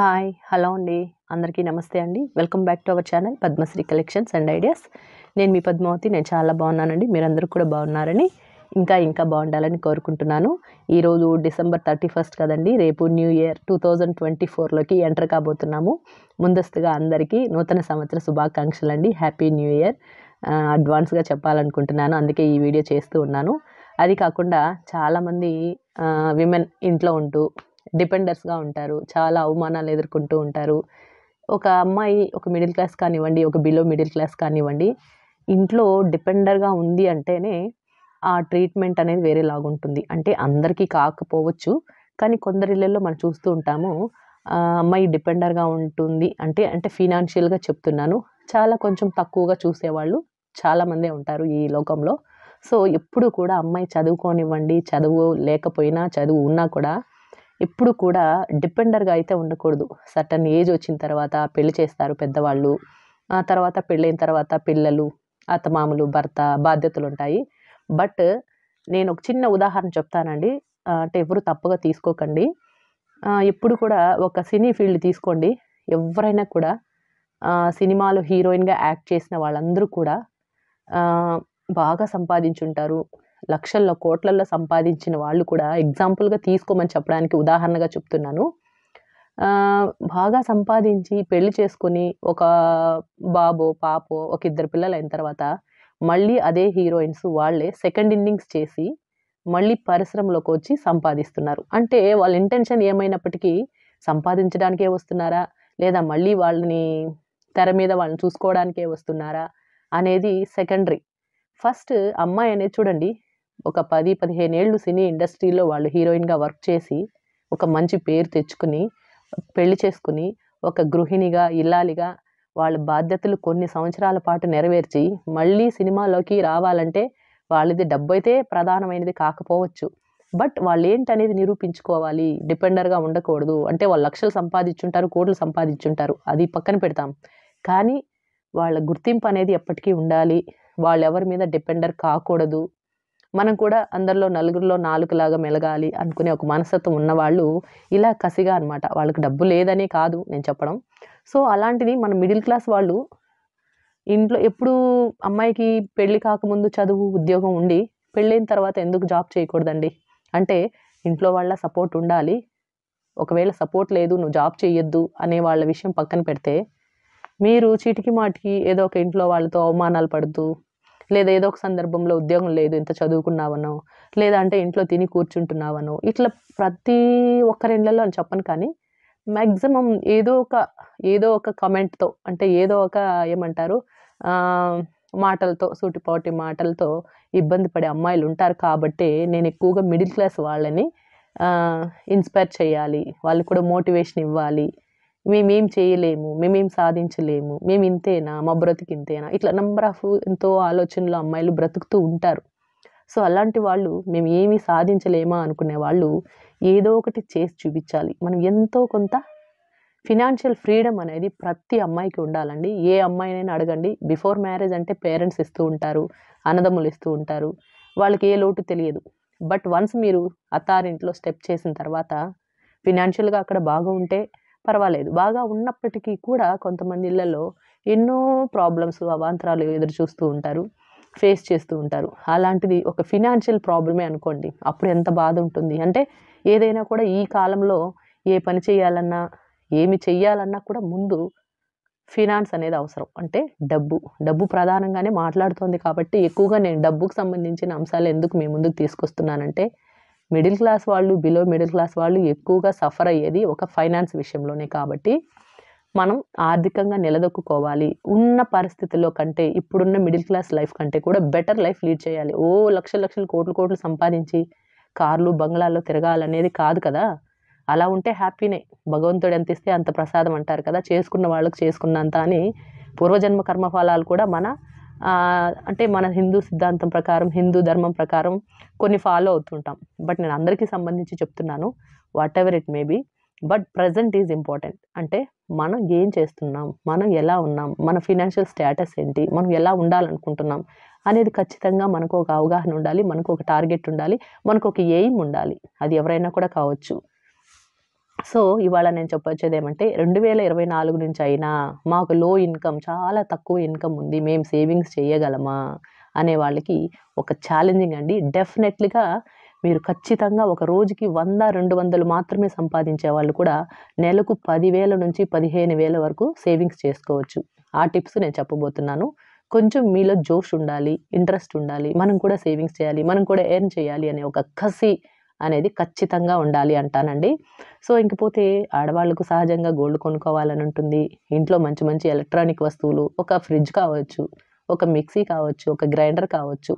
hi hello అండి అందరికీ నమస్తే అండి welcome back to our channel Padmasri collections and ideas నేను మీ పద్మావతి నేను చాలా బాగున్నానండి మీరందరూ కూడా బాగున్నారని ఇంకా ఇంకా బాగుండాలని కోరుకుంటున్నాను ఈరోజు డిసెంబర్ థర్టీ ఫస్ట్ కదండి రేపు new year two thousand twenty ఫోర్లోకి ఎంటర్ కాబోతున్నాము ముందస్తుగా అందరికీ నూతన సంవత్సర శుభాకాంక్షలు అండి హ్యాపీ న్యూ ఇయర్ అడ్వాన్స్గా చెప్పాలనుకుంటున్నాను అందుకే ఈ వీడియో చేస్తూ ఉన్నాను అది కాకుండా చాలామంది విమెన్ ఇంట్లో ఉంటూ డిపెండర్స్గా ఉంటారు చాలా అవమానాలు ఎదుర్కొంటూ ఉంటారు ఒక అమ్మాయి ఒక మిడిల్ క్లాస్ కానివ్వండి ఒక బిలో మిడిల్ క్లాస్ కానివ్వండి ఇంట్లో డిపెండర్గా ఉంది అంటేనే ఆ ట్రీట్మెంట్ అనేది వేరేలాగా ఉంటుంది అంటే అందరికీ కాకపోవచ్చు కానీ కొందరి ఇళ్ళల్లో మనం చూస్తూ ఉంటాము అమ్మాయి డిపెండర్గా ఉంటుంది అంటే అంటే ఫినాన్షియల్గా చెప్తున్నాను చాలా కొంచెం తక్కువగా చూసేవాళ్ళు చాలామందే ఉంటారు ఈ లోకంలో సో ఎప్పుడు కూడా అమ్మాయి చదువుకోనివ్వండి చదువు లేకపోయినా చదువు ఉన్నా కూడా ఎప్పుడు కూడా డిపెండర్గా అయితే ఉండకూడదు సర్టన్ ఏజ్ వచ్చిన తర్వాత పెళ్లి చేస్తారు పెద్దవాళ్ళు ఆ తర్వాత పెళ్ళైన తర్వాత పిల్లలు అత్తమామలు భర్త బాధ్యతలు ఉంటాయి బట్ నేను ఒక చిన్న ఉదాహరణ చెప్తానండి అంటే ఎవరు తప్పుగా తీసుకోకండి ఎప్పుడు కూడా ఒక సినీ ఫీల్డ్ తీసుకోండి ఎవరైనా కూడా సినిమాలో హీరోయిన్గా యాక్ట్ చేసిన వాళ్ళందరూ కూడా బాగా సంపాదించుంటారు లక్షల్లో కోట్లల్లో సంపాదించిన వాళ్ళు కూడా ఎగ్జాంపుల్గా తీసుకోమని చెప్పడానికి ఉదాహరణగా చెప్తున్నాను బాగా సంపాదించి పెళ్లి చేసుకుని ఒక బాబో పాపో ఒక ఇద్దరు పిల్లలు అయిన తర్వాత మళ్ళీ అదే హీరోయిన్స్ వాళ్ళే సెకండ్ ఇన్నింగ్స్ చేసి మళ్ళీ పరిశ్రమలోకి వచ్చి సంపాదిస్తున్నారు అంటే వాళ్ళ ఇంటెన్షన్ ఏమైనప్పటికీ సంపాదించడానికే వస్తున్నారా లేదా మళ్ళీ వాళ్ళని తెర మీద వాళ్ళని చూసుకోవడానికే వస్తున్నారా అనేది సెకండరీ ఫస్ట్ అమ్మాయి అనేది చూడండి ఒక పది పదిహేను ఏళ్ళు సినీ ఇండస్ట్రీలో వాళ్ళు హీరోయిన్గా వర్క్ చేసి ఒక మంచి పేరు తెచ్చుకుని పెళ్లి చేసుకుని ఒక గృహిణిగా ఇల్లాలిగా వాళ్ళ బాధ్యతలు కొన్ని సంవత్సరాల పాటు నెరవేర్చి మళ్ళీ సినిమాలోకి రావాలంటే వాళ్ళది డబ్బు అయితే ప్రధానమైనది కాకపోవచ్చు బట్ వాళ్ళు ఏంటనేది నిరూపించుకోవాలి డిపెండర్గా ఉండకూడదు అంటే వాళ్ళు లక్షలు సంపాదించుంటారు కోట్లు సంపాదించుంటారు అది పక్కన పెడతాం కానీ వాళ్ళ గుర్తింపు అనేది ఎప్పటికీ ఉండాలి వాళ్ళు ఎవరి మీద డిపెండర్ కాకూడదు మనం కూడా అందరిలో నలుగురిలో లాగా మెలగాలి అనుకునే ఒక మనస్తత్వం ఉన్నవాళ్ళు ఇలా కసిగా అనమాట వాళ్ళకి డబ్బు లేదని కాదు నేను చెప్పడం సో అలాంటిది మన మిడిల్ క్లాస్ వాళ్ళు ఇంట్లో ఎప్పుడు అమ్మాయికి పెళ్ళి కాకముందు చదువు ఉద్యోగం ఉండి పెళ్ళైన తర్వాత ఎందుకు జాబ్ చేయకూడదండి అంటే ఇంట్లో వాళ్ళ సపోర్ట్ ఉండాలి ఒకవేళ సపోర్ట్ లేదు నువ్వు జాబ్ చేయొద్దు అనే వాళ్ళ విషయం పక్కన పెడితే మీరు చీటికి మాటికి ఏదో ఒక ఇంట్లో వాళ్ళతో అవమానాలు పడుతూ లేదా ఏదో ఒక సందర్భంలో ఉద్యోగం లేదు ఇంత చదువుకున్నావనో లేదా అంటే ఇంట్లో తిని కూర్చుంటున్నావనో ఇట్లా ప్రతి ఒక్కరి ఇళ్ళలో అని చెప్పను కానీ మ్యాక్సిమం ఏదో ఒక ఏదో ఒక కమెంట్తో అంటే ఏదో ఒక ఏమంటారు మాటలతో సూటిపాటి మాటలతో ఇబ్బంది పడే అమ్మాయిలు ఉంటారు కాబట్టి నేను ఎక్కువగా మిడిల్ క్లాస్ వాళ్ళని ఇన్స్పైర్ చేయాలి వాళ్ళకి కూడా మోటివేషన్ ఇవ్వాలి మేమేం చేయలేము మేమేం సాధించలేము మేము ఇంతేనా మా బ్రతుకు ఇంతేనా ఇట్లా నెంబర్ ఆఫ్ ఎంతో ఆలోచనలు అమ్మాయిలు బ్రతుకుతూ ఉంటారు సో అలాంటి వాళ్ళు మేము ఏమీ సాధించలేమా అనుకునే వాళ్ళు ఏదో ఒకటి చేసి చూపించాలి మనం ఎంతో కొంత ఫినాన్షియల్ ఫ్రీడమ్ అనేది ప్రతి అమ్మాయికి ఉండాలండి ఏ అమ్మాయినైనా అడగండి బిఫోర్ మ్యారేజ్ అంటే పేరెంట్స్ ఇస్తూ ఉంటారు అన్నదమ్ములు ఇస్తూ ఉంటారు వాళ్ళకి ఏ లోటు తెలియదు బట్ వన్స్ మీరు అత్తారింట్లో స్టెప్ చేసిన తర్వాత ఫినాన్షియల్గా అక్కడ బాగుంటే పర్వాలేదు బాగా ఉన్నప్పటికీ కూడా కొంతమంది ఇళ్లలో ఎన్నో ప్రాబ్లమ్స్ అవాంతరాలు ఎదురు చూస్తూ ఉంటారు ఫేస్ చేస్తూ ఉంటారు అలాంటిది ఒక ఫినాన్షియల్ ప్రాబ్లమే అనుకోండి అప్పుడు ఎంత బాధ ఉంటుంది అంటే ఏదైనా కూడా ఈ కాలంలో ఏ పని చేయాలన్నా ఏమి చెయ్యాలన్నా కూడా ముందు ఫినాన్స్ అనేది అవసరం అంటే డబ్బు డబ్బు ప్రధానంగానే మాట్లాడుతోంది కాబట్టి ఎక్కువగా నేను డబ్బుకు సంబంధించిన అంశాలు ఎందుకు మీ ముందుకు తీసుకొస్తున్నానంటే మిడిల్ క్లాస్ వాళ్ళు బిలో మిడిల్ క్లాస్ వాళ్ళు ఎక్కువగా సఫర్ అయ్యేది ఒక ఫైనాన్స్ విషయంలోనే కాబట్టి మనం ఆర్థికంగా నిలదొక్కుకోవాలి ఉన్న పరిస్థితుల్లో కంటే ఇప్పుడున్న మిడిల్ క్లాస్ లైఫ్ కంటే కూడా బెటర్ లైఫ్ లీడ్ చేయాలి ఓ లక్ష లక్షలు కోట్లు కోట్లు సంపాదించి కార్లు బంగ్లాల్లో తిరగాలనేది కాదు కదా అలా ఉంటే హ్యాపీనే భగవంతుడు ఎంత ఇస్తే అంత ప్రసాదం అంటారు కదా చేసుకున్న వాళ్ళకి చేసుకున్నంత అని పూర్వజన్మ కర్మఫలాలు కూడా మన అంటే మన హిందూ సిద్ధాంతం ప్రకారం హిందూ ధర్మం ప్రకారం కొన్ని ఫాలో అవుతుంటాం బట్ నేను అందరికీ సంబంధించి చెప్తున్నాను whatever it may be but present is important అంటే మనం ఏం చేస్తున్నాం మనం ఎలా ఉన్నాం మన ఫినాన్షియల్ స్టేటస్ ఏంటి మనం ఎలా ఉండాలనుకుంటున్నాం అనేది ఖచ్చితంగా మనకు ఒక అవగాహన ఉండాలి మనకు ఒక టార్గెట్ ఉండాలి మనకు ఒక ఎయిమ్ ఉండాలి అది ఎవరైనా కూడా కావచ్చు సో ఇవాళ నేను చెప్పొచ్చేది ఏమంటే రెండు వేల ఇరవై నాలుగు నుంచి అయినా మాకు లో ఇన్కమ్ చాలా తక్కువ ఇన్కమ్ ఉంది మేము సేవింగ్స్ చేయగలమా అనే వాళ్ళకి ఒక ఛాలెంజింగ్ అండి డెఫినెట్లీగా మీరు ఖచ్చితంగా ఒక రోజుకి వంద రెండు వందలు మాత్రమే సంపాదించే వాళ్ళు కూడా నెలకు పదివేల నుంచి పదిహేను వేల వరకు సేవింగ్స్ చేసుకోవచ్చు ఆ టిప్స్ నేను చెప్పబోతున్నాను కొంచెం మీలో జోష్ ఉండాలి ఇంట్రెస్ట్ ఉండాలి మనం కూడా సేవింగ్స్ చేయాలి మనం కూడా ఎర్న్ చేయాలి అనే ఒక కసి అనేది ఖచ్చితంగా ఉండాలి అంటానండి సో ఇంకపోతే ఆడవాళ్లకు సహజంగా గోల్డ్ కొనుక్కోవాలని ఉంటుంది ఇంట్లో మంచి మంచి ఎలక్ట్రానిక్ వస్తువులు ఒక ఫ్రిడ్జ్ కావచ్చు ఒక మిక్సీ కావచ్చు ఒక గ్రైండర్ కావచ్చు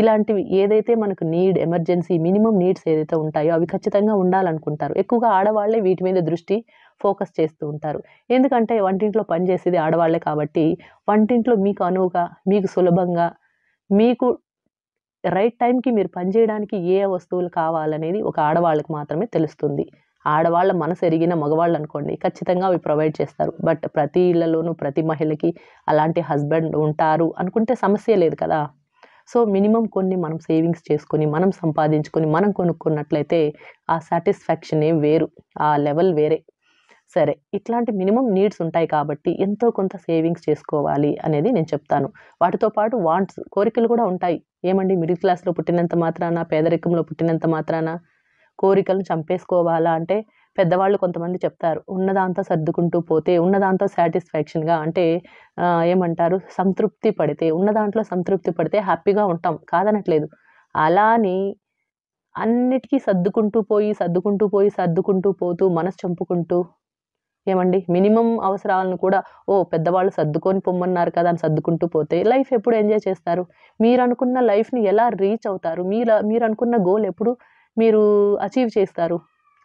ఇలాంటివి ఏదైతే మనకు నీడ్ ఎమర్జెన్సీ మినిమం నీడ్స్ ఏదైతే ఉంటాయో అవి ఖచ్చితంగా ఉండాలనుకుంటారు ఎక్కువగా ఆడవాళ్లే వీటి మీద దృష్టి ఫోకస్ చేస్తూ ఉంటారు ఎందుకంటే వంటింట్లో పనిచేసేది ఆడవాళ్లే కాబట్టి వంటింట్లో మీకు అనువుగా మీకు సులభంగా మీకు రైట్ టైంకి మీరు పనిచేయడానికి ఏ వస్తువులు కావాలనేది ఒక ఆడవాళ్ళకి మాత్రమే తెలుస్తుంది ఆడవాళ్ళ మనసు ఎరిగిన మగవాళ్ళు అనుకోండి ఖచ్చితంగా అవి ప్రొవైడ్ చేస్తారు బట్ ప్రతి ఇళ్లలోనూ ప్రతి మహిళకి అలాంటి హస్బెండ్ ఉంటారు అనుకుంటే సమస్య లేదు కదా సో మినిమం కొన్ని మనం సేవింగ్స్ చేసుకొని మనం సంపాదించుకొని మనం కొనుక్కున్నట్లయితే ఆ సాటిస్ఫాక్షనే వేరు ఆ లెవెల్ వేరే సరే ఇట్లాంటి మినిమం నీడ్స్ ఉంటాయి కాబట్టి ఎంతో కొంత సేవింగ్స్ చేసుకోవాలి అనేది నేను చెప్తాను వాటితో పాటు వాంట్స్ కోరికలు కూడా ఉంటాయి ఏమండి మిడిల్ క్లాస్లో పుట్టినంత మాత్రాన పేదరికంలో పుట్టినంత మాత్రాన కోరికలను చంపేసుకోవాలా అంటే పెద్దవాళ్ళు కొంతమంది చెప్తారు ఉన్నదాంతో సర్దుకుంటూ పోతే ఉన్నదాంతో సాటిస్ఫాక్షన్గా అంటే ఏమంటారు సంతృప్తి పడితే ఉన్న దాంట్లో సంతృప్తి పడితే హ్యాపీగా ఉంటాం కాదనట్లేదు అలాని అన్నిటికీ సర్దుకుంటూ పోయి సర్దుకుంటూ పోయి సర్దుకుంటూ పోతూ మనసు చంపుకుంటూ ఏమండి మినిమం అవసరాలను కూడా ఓ పెద్దవాళ్ళు సర్దుకొని పొమ్మన్నారు కదా అని సర్దుకుంటూ పోతే లైఫ్ ఎప్పుడు ఎంజాయ్ చేస్తారు మీరు అనుకున్న లైఫ్ని ఎలా రీచ్ అవుతారు మీరు మీరు అనుకున్న గోల్ ఎప్పుడు మీరు అచీవ్ చేస్తారు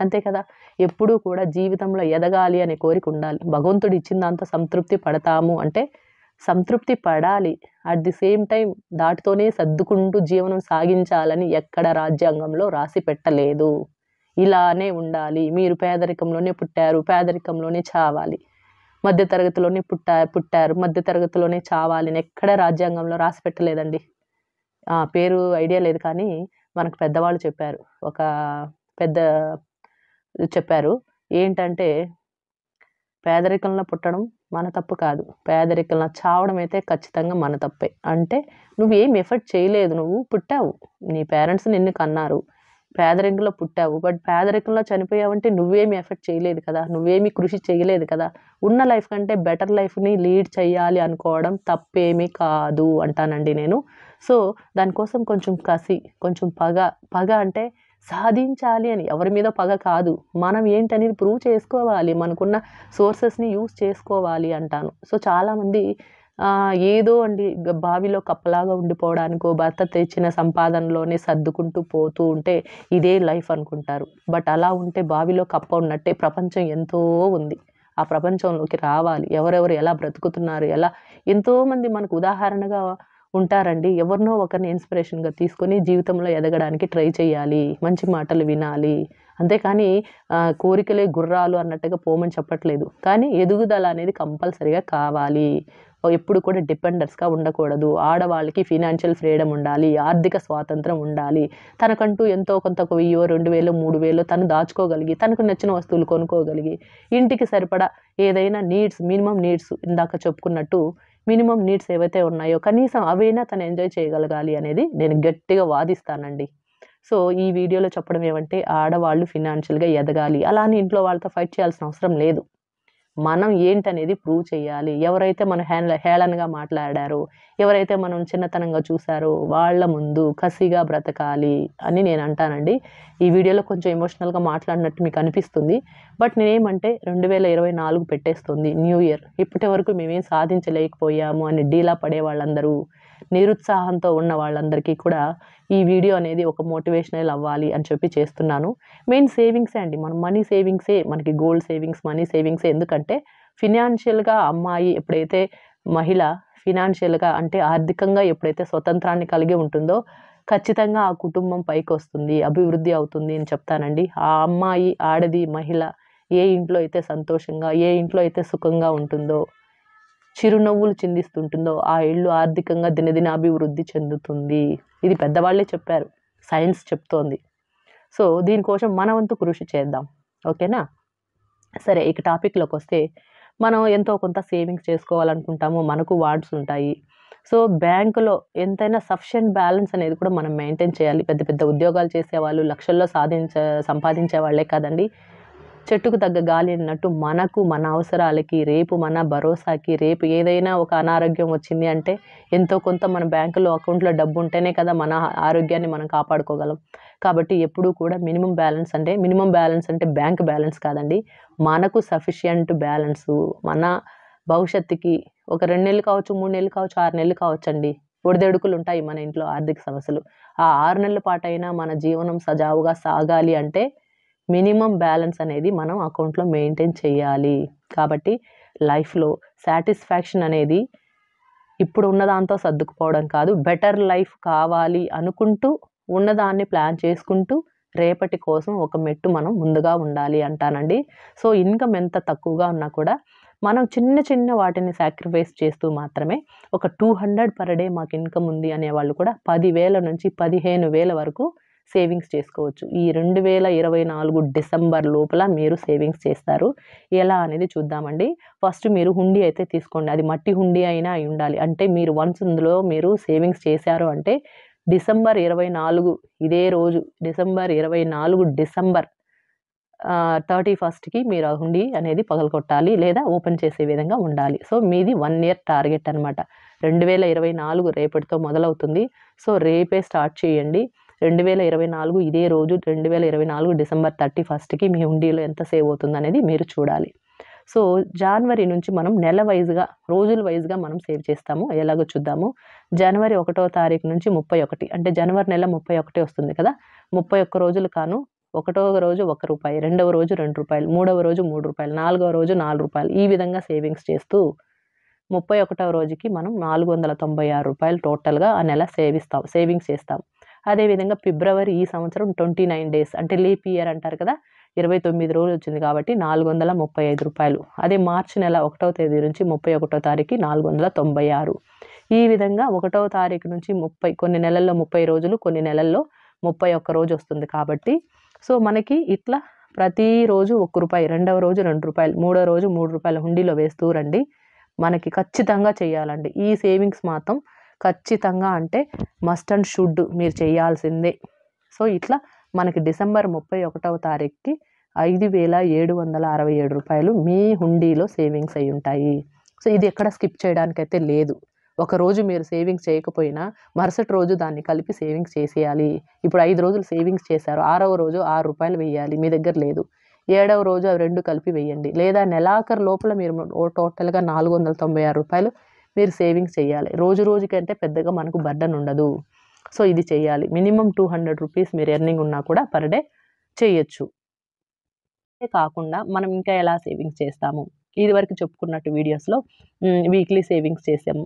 అంతే కదా ఎప్పుడూ కూడా జీవితంలో ఎదగాలి అనే కోరిక ఉండాలి భగవంతుడు ఇచ్చిన దాంతో సంతృప్తి పడతాము అంటే సంతృప్తి పడాలి అట్ ది సేమ్ టైం దాటితోనే సర్దుకుంటూ జీవనం సాగించాలని ఎక్కడ రాజ్యాంగంలో రాసి పెట్టలేదు ఇలానే ఉండాలి మీరు పేదరికంలోనే పుట్టారు పేదరికంలోనే చావాలి మధ్యతరగతిలోనే పుట్టా పుట్టారు మధ్యతరగతిలోనే చావాలని ఎక్కడ రాజ్యాంగంలో రాసి పెట్టలేదండి పేరు ఐడియా లేదు కానీ మనకు పెద్దవాళ్ళు చెప్పారు ఒక పెద్ద చెప్పారు ఏంటంటే పేదరికంలో పుట్టడం మన తప్పు కాదు పేదరికంలో చావడం అయితే ఖచ్చితంగా మన తప్పే అంటే నువ్వు ఏం ఎఫర్ట్ చేయలేదు నువ్వు పుట్టావు నీ పేరెంట్స్ నిన్ను కన్నారు పేదరికంలో పుట్టావు బట్ పేదరికంలో చనిపోయావంటే నువ్వేమి ఎఫెక్ట్ చేయలేదు కదా నువ్వేమి కృషి చేయలేదు కదా ఉన్న లైఫ్ కంటే బెటర్ లైఫ్ని లీడ్ చేయాలి అనుకోవడం తప్పేమీ కాదు అంటానండి నేను సో దానికోసం కొంచెం కసి కొంచెం పగ పగ అంటే సాధించాలి అని ఎవరి మీద పగ కాదు మనం ఏంటనేది ప్రూవ్ చేసుకోవాలి మనకున్న సోర్సెస్ని యూస్ చేసుకోవాలి అంటాను సో చాలామంది ఏదో అండి బావిలో కప్పలాగా ఉండిపోవడానికో భర్త తెచ్చిన సంపాదనలోనే సర్దుకుంటూ పోతూ ఉంటే ఇదే లైఫ్ అనుకుంటారు బట్ అలా ఉంటే బావిలో కప్ప ఉన్నట్టే ప్రపంచం ఎంతో ఉంది ఆ ప్రపంచంలోకి రావాలి ఎవరెవరు ఎలా బ్రతుకుతున్నారు ఎలా ఎంతోమంది మనకు ఉదాహరణగా ఉంటారండి ఎవరినో ఒకరిని ఇన్స్పిరేషన్గా తీసుకొని జీవితంలో ఎదగడానికి ట్రై చేయాలి మంచి మాటలు వినాలి అంతేకాని కోరికలే గుర్రాలు అన్నట్టుగా పోమని చెప్పట్లేదు కానీ ఎదుగుదల అనేది కంపల్సరీగా కావాలి ఎప్పుడు కూడా డిపెండర్స్గా ఉండకూడదు ఆడవాళ్ళకి ఫినాన్షియల్ ఫ్రీడమ్ ఉండాలి ఆర్థిక స్వాతంత్రం ఉండాలి తనకంటూ ఎంతో కొంత ఒక వెయ్యో రెండు వేలు మూడు వేలు తను దాచుకోగలిగి తనకు నచ్చిన వస్తువులు కొనుక్కోగలిగి ఇంటికి సరిపడా ఏదైనా నీడ్స్ మినిమం నీడ్స్ ఇందాక చెప్పుకున్నట్టు మినిమం నీడ్స్ ఏవైతే ఉన్నాయో కనీసం అవైనా తను ఎంజాయ్ చేయగలగాలి అనేది నేను గట్టిగా వాదిస్తానండి సో ఈ వీడియోలో చెప్పడం ఏమంటే ఆడవాళ్ళు ఫినాన్షియల్గా ఎదగాలి అలా అని ఇంట్లో వాళ్ళతో ఫైట్ చేయాల్సిన అవసరం లేదు మనం ఏంటనేది ప్రూవ్ చేయాలి ఎవరైతే మనం హేళ హేళనగా మాట్లాడారో ఎవరైతే మనం చిన్నతనంగా చూసారో వాళ్ళ ముందు కసిగా బ్రతకాలి అని నేను అంటానండి ఈ వీడియోలో కొంచెం ఎమోషనల్గా మాట్లాడినట్టు మీకు అనిపిస్తుంది బట్ నేనేమంటే రెండు వేల ఇరవై నాలుగు పెట్టేస్తుంది న్యూ ఇయర్ ఇప్పటి వరకు మేమేం సాధించలేకపోయాము అని డీలా పడే వాళ్ళందరూ నిరుత్సాహంతో ఉన్న వాళ్ళందరికీ కూడా ఈ వీడియో అనేది ఒక మోటివేషనల్ అవ్వాలి అని చెప్పి చేస్తున్నాను మెయిన్ సేవింగ్సే అండి మనం మనీ సేవింగ్సే మనకి గోల్డ్ సేవింగ్స్ మనీ సేవింగ్సే ఎందుకంటే ఫినాన్షియల్గా అమ్మాయి ఎప్పుడైతే మహిళ ఫినాన్షియల్గా అంటే ఆర్థికంగా ఎప్పుడైతే స్వతంత్రాన్ని కలిగి ఉంటుందో ఖచ్చితంగా ఆ కుటుంబం పైకి వస్తుంది అభివృద్ధి అవుతుంది అని చెప్తానండి ఆ అమ్మాయి ఆడది మహిళ ఏ ఇంట్లో అయితే సంతోషంగా ఏ ఇంట్లో అయితే సుఖంగా ఉంటుందో చిరునవ్వులు చిందిస్తుంటుందో ఆ ఇల్లు ఆర్థికంగా దినదినాభివృద్ధి చెందుతుంది ఇది పెద్దవాళ్ళే చెప్పారు సైన్స్ చెప్తోంది సో దీనికోసం మన వంతు కృషి చేద్దాం ఓకేనా సరే ఇక టాపిక్లోకి వస్తే మనం ఎంతో కొంత సేవింగ్స్ చేసుకోవాలనుకుంటాము మనకు వార్డ్స్ ఉంటాయి సో బ్యాంకులో ఎంతైనా సఫిషియంట్ బ్యాలెన్స్ అనేది కూడా మనం మెయింటైన్ చేయాలి పెద్ద పెద్ద ఉద్యోగాలు చేసేవాళ్ళు లక్షల్లో సాధించ సంపాదించే వాళ్ళే కదండి చెట్టుకు తగ్గ గాలి అన్నట్టు మనకు మన అవసరాలకి రేపు మన భరోసాకి రేపు ఏదైనా ఒక అనారోగ్యం వచ్చింది అంటే ఎంతో కొంత మన బ్యాంకులో అకౌంట్లో డబ్బు ఉంటేనే కదా మన ఆరోగ్యాన్ని మనం కాపాడుకోగలం కాబట్టి ఎప్పుడూ కూడా మినిమం బ్యాలెన్స్ అంటే మినిమం బ్యాలెన్స్ అంటే బ్యాంక్ బ్యాలెన్స్ కాదండి మనకు సఫిషియంట్ బ్యాలెన్సు మన భవిష్యత్తుకి ఒక రెండు నెలలు కావచ్చు మూడు నెలలు కావచ్చు ఆరు నెలలు కావచ్చు అండి ఒడిదెడుకులు ఉంటాయి మన ఇంట్లో ఆర్థిక సమస్యలు ఆ ఆరు నెలల పాటైనా మన జీవనం సజావుగా సాగాలి అంటే మినిమం బ్యాలెన్స్ అనేది మనం అకౌంట్లో మెయింటైన్ చేయాలి కాబట్టి లైఫ్లో సాటిస్ఫాక్షన్ అనేది ఇప్పుడు ఉన్న దాంతో సర్దుకుపోవడం కాదు బెటర్ లైఫ్ కావాలి అనుకుంటూ ఉన్నదాన్ని ప్లాన్ చేసుకుంటూ రేపటి కోసం ఒక మెట్టు మనం ముందుగా ఉండాలి అంటానండి సో ఇన్కమ్ ఎంత తక్కువగా ఉన్నా కూడా మనం చిన్న చిన్న వాటిని సాక్రిఫైస్ చేస్తూ మాత్రమే ఒక టూ హండ్రెడ్ పర్ డే మాకు ఇన్కమ్ ఉంది అనేవాళ్ళు కూడా పదివేల నుంచి పదిహేను వేల వరకు సేవింగ్స్ చేసుకోవచ్చు ఈ రెండు వేల ఇరవై నాలుగు డిసెంబర్ లోపల మీరు సేవింగ్స్ చేస్తారు ఎలా అనేది చూద్దామండి ఫస్ట్ మీరు హుండీ అయితే తీసుకోండి అది మట్టి హుండీ అయినా అయి ఉండాలి అంటే మీరు వన్స్ ఇందులో మీరు సేవింగ్స్ చేశారు అంటే డిసెంబర్ ఇరవై నాలుగు ఇదే రోజు డిసెంబర్ ఇరవై నాలుగు డిసెంబర్ థర్టీ ఫస్ట్కి మీరు ఆ హుండీ అనేది పగలగొట్టాలి లేదా ఓపెన్ చేసే విధంగా ఉండాలి సో మీది వన్ ఇయర్ టార్గెట్ అనమాట రెండు వేల ఇరవై నాలుగు రేపటితో మొదలవుతుంది సో రేపే స్టార్ట్ చేయండి రెండు వేల ఇరవై నాలుగు ఇదే రోజు రెండు వేల ఇరవై నాలుగు డిసెంబర్ థర్టీ ఫస్ట్కి మీ హుండీలో ఎంత సేవ్ అవుతుంది అనేది మీరు చూడాలి సో జనవరి నుంచి మనం నెల వైజ్గా రోజుల వైజ్గా మనం సేవ్ చేస్తాము ఎలాగో చూద్దాము జనవరి ఒకటో తారీఖు నుంచి ముప్పై ఒకటి అంటే జనవరి నెల ముప్పై ఒకటి వస్తుంది కదా ముప్పై ఒక్క రోజులు కాను ఒకటో రోజు ఒక రూపాయి రెండవ రోజు రెండు రూపాయలు మూడవ రోజు మూడు రూపాయలు నాలుగవ రోజు నాలుగు రూపాయలు ఈ విధంగా సేవింగ్స్ చేస్తూ ముప్పై ఒకటవ రోజుకి మనం నాలుగు వందల తొంభై ఆరు రూపాయలు టోటల్గా ఆ నెల సేవిస్తాం సేవింగ్స్ చేస్తాం అదేవిధంగా ఫిబ్రవరి ఈ సంవత్సరం ట్వంటీ నైన్ డేస్ అంటే లీప్ ఇయర్ అంటారు కదా ఇరవై తొమ్మిది రోజులు వచ్చింది కాబట్టి నాలుగు వందల ముప్పై ఐదు రూపాయలు అదే మార్చి నెల ఒకటవ తేదీ నుంచి ముప్పై ఒకటో తారీఖు నాలుగు వందల తొంభై ఆరు ఈ విధంగా ఒకటో తారీఖు నుంచి ముప్పై కొన్ని నెలల్లో ముప్పై రోజులు కొన్ని నెలల్లో ముప్పై ఒక్క రోజు వస్తుంది కాబట్టి సో మనకి ఇట్లా ప్రతిరోజు ఒక్క రూపాయి రెండవ రోజు రెండు రూపాయలు మూడో రోజు మూడు రూపాయలు హుండీలో వేస్తూ రండి మనకి ఖచ్చితంగా చేయాలండి ఈ సేవింగ్స్ మాత్రం ఖచ్చితంగా అంటే మస్ట్ అండ్ షుడ్ మీరు చేయాల్సిందే సో ఇట్లా మనకి డిసెంబర్ ముప్పై ఒకటవ తారీఖుకి ఐదు వేల ఏడు వందల అరవై ఏడు రూపాయలు మీ హుండీలో సేవింగ్స్ అయి ఉంటాయి సో ఇది ఎక్కడ స్కిప్ చేయడానికైతే లేదు ఒకరోజు మీరు సేవింగ్స్ చేయకపోయినా మరుసటి రోజు దాన్ని కలిపి సేవింగ్స్ చేసేయాలి ఇప్పుడు ఐదు రోజులు సేవింగ్స్ చేశారు ఆరవ రోజు ఆరు రూపాయలు వేయాలి మీ దగ్గర లేదు ఏడవ రోజు అవి రెండు కలిపి వేయండి లేదా నెలాఖరు లోపల మీరు టోటల్గా నాలుగు వందల తొంభై ఆరు రూపాయలు మీరు సేవింగ్స్ చేయాలి రోజు రోజుకంటే పెద్దగా మనకు బర్డన్ ఉండదు సో ఇది చేయాలి మినిమం టూ హండ్రెడ్ రూపీస్ మీరు ఎర్నింగ్ ఉన్నా కూడా పర్ డే చేయొచ్చు కాకుండా మనం ఇంకా ఎలా సేవింగ్స్ చేస్తాము ఇది వరకు చెప్పుకున్నట్టు వీడియోస్లో వీక్లీ సేవింగ్స్ చేసాము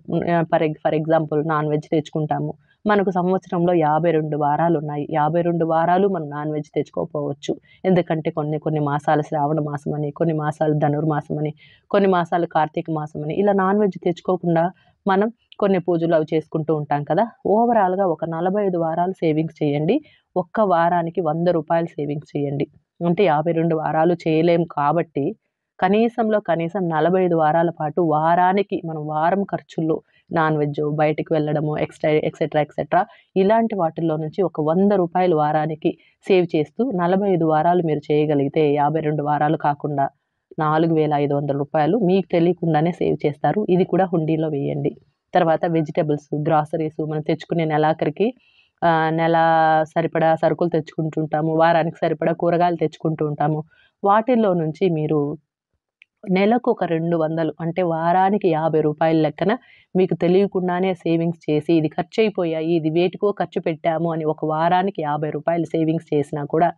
for for example non veg తెచ్చుకుంటాము మనకు సంవత్సరంలో యాభై రెండు వారాలు ఉన్నాయి యాభై రెండు వారాలు మనం నాన్ వెజ్ తెచ్చుకోకపోవచ్చు ఎందుకంటే కొన్ని కొన్ని మాసాలు శ్రావణ మాసం అని కొన్ని మాసాలు ధనుర్మాసం అని కొన్ని మాసాలు కార్తీక మాసం అని ఇలా నాన్ వెజ్ తెచ్చుకోకుండా మనం కొన్ని పూజలు అవి చేసుకుంటూ ఉంటాం కదా ఓవరాల్గా ఒక నలభై ఐదు వారాలు సేవింగ్స్ చేయండి ఒక్క వారానికి వంద రూపాయలు సేవింగ్స్ చేయండి అంటే యాభై రెండు వారాలు చేయలేం కాబట్టి కనీసంలో కనీసం నలభై ఐదు వారాల పాటు వారానికి మనం వారం ఖర్చుల్లో నాన్ వెజ్ బయటికి వెళ్ళడము ఎక్స్ట్రా ఎక్సెట్రా ఎక్సెట్రా ఇలాంటి వాటిల్లో నుంచి ఒక వంద రూపాయలు వారానికి సేవ్ చేస్తూ నలభై ఐదు వారాలు మీరు చేయగలిగితే యాభై రెండు వారాలు కాకుండా నాలుగు వేల ఐదు వందల రూపాయలు మీకు తెలియకుండానే సేవ్ చేస్తారు ఇది కూడా హుండీలో వేయండి తర్వాత వెజిటేబుల్స్ గ్రాసరీస్ మనం తెచ్చుకునే నెలాఖరికి నెల సరిపడా సరుకులు తెచ్చుకుంటుంటాము వారానికి సరిపడా కూరగాయలు తెచ్చుకుంటూ ఉంటాము వాటిల్లో నుంచి మీరు నెలకు ఒక రెండు వందలు అంటే వారానికి యాభై రూపాయల లెక్కన మీకు తెలియకుండానే సేవింగ్స్ చేసి ఇది ఖర్చు అయిపోయాయి ఇది వేటికో ఖర్చు పెట్టాము అని ఒక వారానికి యాభై రూపాయలు సేవింగ్స్ చేసినా కూడా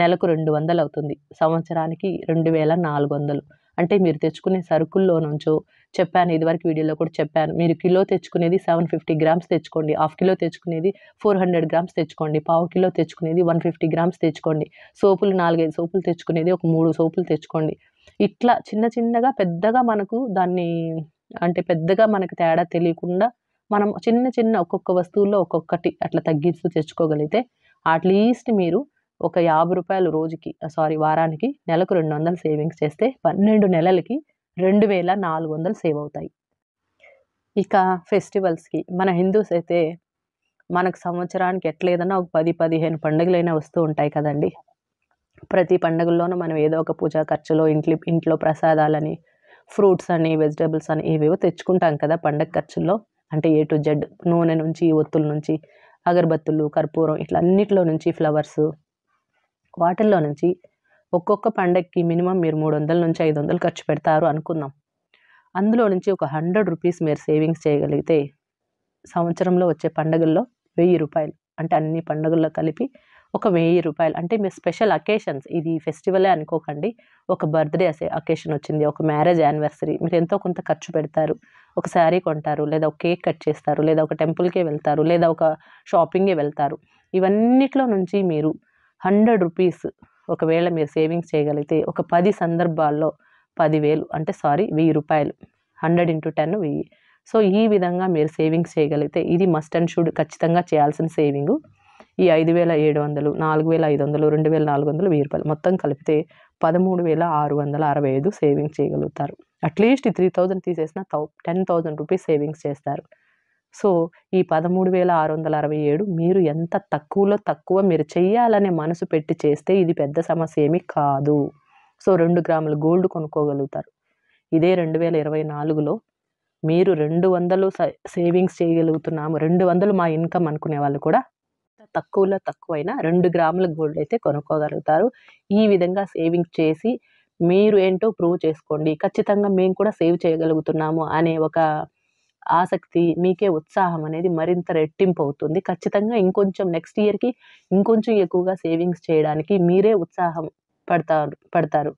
నెలకు రెండు వందలు అవుతుంది సంవత్సరానికి రెండు వేల నాలుగు వందలు అంటే మీరు తెచ్చుకునే సరుకుల్లో నుంచో చెప్పాను ఇదివరకు వీడియోలో కూడా చెప్పాను మీరు కిలో తెచ్చుకునేది సెవెన్ ఫిఫ్టీ గ్రామ్స్ తెచ్చుకోండి హాఫ్ కిలో తెచ్చుకునేది ఫోర్ హండ్రెడ్ గ్రామ్స్ తెచ్చుకోండి పావు కిలో తెచ్చుకునేది వన్ ఫిఫ్టీ గ్రామ్స్ తెచ్చుకోండి సోపులు నాలుగైదు సోపులు తెచ్చుకునేది ఒక మూడు సోపులు తెచ్చుకోండి ఇట్లా చిన్న చిన్నగా పెద్దగా మనకు దాన్ని అంటే పెద్దగా మనకు తేడా తెలియకుండా మనం చిన్న చిన్న ఒక్కొక్క వస్తువుల్లో ఒక్కొక్కటి అట్లా తగ్గిస్తూ తెచ్చుకోగలిగితే అట్లీస్ట్ మీరు ఒక యాభై రూపాయలు రోజుకి సారీ వారానికి నెలకు రెండు వందలు సేవింగ్స్ చేస్తే పన్నెండు నెలలకి రెండు వేల నాలుగు వందలు సేవ్ అవుతాయి ఇక ఫెస్టివల్స్కి మన హిందూస్ అయితే మనకు సంవత్సరానికి ఎట్లేదన్నా ఒక పది పదిహేను పండుగలైనా వస్తూ ఉంటాయి కదండి ప్రతి పండుగల్లోనూ మనం ఏదో ఒక పూజా ఖర్చులో ఇంట్లో ఇంట్లో ప్రసాదాలని ఫ్రూట్స్ అని వెజిటేబుల్స్ అని ఏవేవో తెచ్చుకుంటాం కదా పండగ ఖర్చుల్లో అంటే ఏ టు జెడ్ నూనె నుంచి ఒత్తుల నుంచి అగరబత్తులు కర్పూరం ఇట్లా అన్నిట్లో నుంచి ఫ్లవర్స్ వాటిల్లో నుంచి ఒక్కొక్క పండగకి మినిమం మీరు మూడు వందల నుంచి ఐదు వందలు ఖర్చు పెడతారు అనుకుందాం అందులో నుంచి ఒక హండ్రెడ్ రూపీస్ మీరు సేవింగ్స్ చేయగలిగితే సంవత్సరంలో వచ్చే పండగల్లో వెయ్యి రూపాయలు అంటే అన్ని పండుగల్లో కలిపి ఒక వెయ్యి రూపాయలు అంటే మీ స్పెషల్ అకేషన్స్ ఇది ఫెస్టివలే అనుకోకండి ఒక బర్త్డే అకేషన్ వచ్చింది ఒక మ్యారేజ్ యానివర్సరీ మీరు ఎంతో కొంత ఖర్చు పెడతారు ఒక శారీ కొంటారు లేదా ఒక కేక్ కట్ చేస్తారు లేదా ఒక టెంపుల్కే వెళ్తారు లేదా ఒక షాపింగే వెళ్తారు ఇవన్నిట్లో నుంచి మీరు హండ్రెడ్ రూపీస్ ఒకవేళ మీరు సేవింగ్స్ చేయగలిగితే ఒక పది సందర్భాల్లో పదివేలు అంటే సారీ వెయ్యి రూపాయలు హండ్రెడ్ ఇంటూ టెన్ వెయ్యి సో ఈ విధంగా మీరు సేవింగ్స్ చేయగలిగితే ఇది మస్ట్ అండ్ షుడ్ ఖచ్చితంగా చేయాల్సిన సేవింగు ఈ ఐదు వేల ఏడు వందలు నాలుగు వేల ఐదు వందలు రెండు వేల నాలుగు వందలు వెయ్యి రూపాయలు మొత్తం కలిపితే పదమూడు వేల ఆరు వందల అరవై ఐదు సేవింగ్స్ చేయగలుగుతారు అట్లీస్ట్ త్రీ థౌజండ్ తీసేసిన thou ten thousand rupees savings చేస్తారు సో ఈ పదమూడు వేల ఆరు వందల అరవై ఏడు మీరు ఎంత తక్కువలో తక్కువ మీరు చేయాలనే మనసు పెట్టి చేస్తే ఇది పెద్ద సమస్య ఏమీ కాదు సో రెండు గ్రాముల గోల్డ్ కొనుక్కోగలుగుతారు ఇదే రెండు వేల ఇరవై నాలుగులో మీరు రెండు వందలు సేవింగ్స్ చేయగలుగుతున్నాము రెండు వందలు మా ఇన్కమ్ అనుకునే వాళ్ళు కూడా తక్కువలో తక్కువైనా రెండు గ్రాముల గోల్డ్ అయితే కొనుక్కోగలుగుతారు ఈ విధంగా సేవింగ్ చేసి మీరు ఏంటో ప్రూవ్ చేసుకోండి ఖచ్చితంగా మేము కూడా సేవ్ చేయగలుగుతున్నాము అనే ఒక ఆసక్తి మీకే ఉత్సాహం అనేది మరింత రెట్టింపు అవుతుంది ఖచ్చితంగా ఇంకొంచెం నెక్స్ట్ ఇయర్కి ఇంకొంచెం ఎక్కువగా సేవింగ్స్ చేయడానికి మీరే ఉత్సాహం పడతారు పడతారు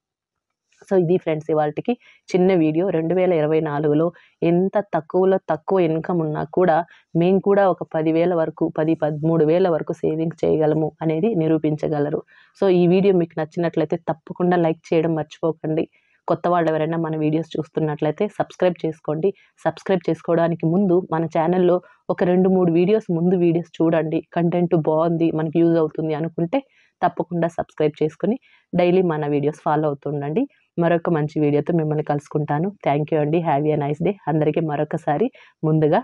సో ఇది ఫ్రెండ్స్ ఇవాళకి చిన్న వీడియో రెండు వేల ఇరవై నాలుగులో ఎంత తక్కువలో తక్కువ ఇన్కమ్ ఉన్నా కూడా మేము కూడా ఒక పదివేల వరకు పది పదమూడు వేల వరకు సేవింగ్ చేయగలము అనేది నిరూపించగలరు సో ఈ వీడియో మీకు నచ్చినట్లయితే తప్పకుండా లైక్ చేయడం మర్చిపోకండి కొత్త వాళ్ళు ఎవరైనా మన వీడియోస్ చూస్తున్నట్లయితే సబ్స్క్రైబ్ చేసుకోండి సబ్స్క్రైబ్ చేసుకోవడానికి ముందు మన ఛానల్లో ఒక రెండు మూడు వీడియోస్ ముందు వీడియోస్ చూడండి కంటెంట్ బాగుంది మనకు యూజ్ అవుతుంది అనుకుంటే తప్పకుండా సబ్స్క్రైబ్ చేసుకుని డైలీ మన వీడియోస్ ఫాలో అవుతుండండి మరొక మంచి వీడియోతో మిమ్మల్ని కలుసుకుంటాను థ్యాంక్ యూ అండి హ్యావ్ అ నైస్ డే అందరికీ మరొకసారి ముందుగా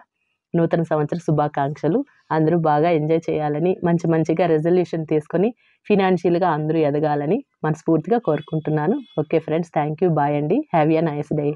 నూతన సంవత్సర శుభాకాంక్షలు అందరూ బాగా ఎంజాయ్ చేయాలని మంచి మంచిగా రెజల్యూషన్ తీసుకొని ఫినాన్షియల్గా అందరూ ఎదగాలని మనస్ఫూర్తిగా కోరుకుంటున్నాను okay friends thank you bye అండి హ్యావీ అ నైస్ డే